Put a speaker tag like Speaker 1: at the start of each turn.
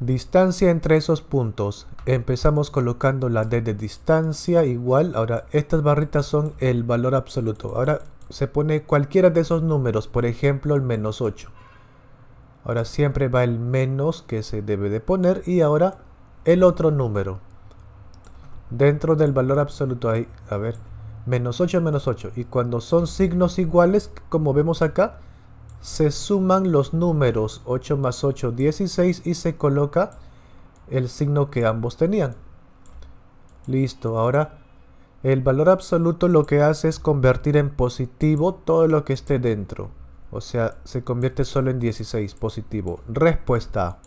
Speaker 1: Distancia entre esos puntos. Empezamos colocando la D de distancia igual. Ahora estas barritas son el valor absoluto. Ahora se pone cualquiera de esos números, por ejemplo el menos 8. Ahora siempre va el menos que se debe de poner y ahora el otro número. Dentro del valor absoluto hay, a ver, menos 8 menos 8. Y cuando son signos iguales, como vemos acá, se suman los números 8 más 8, 16 y se coloca el signo que ambos tenían. Listo, ahora el valor absoluto lo que hace es convertir en positivo todo lo que esté dentro. O sea, se convierte solo en 16, positivo. Respuesta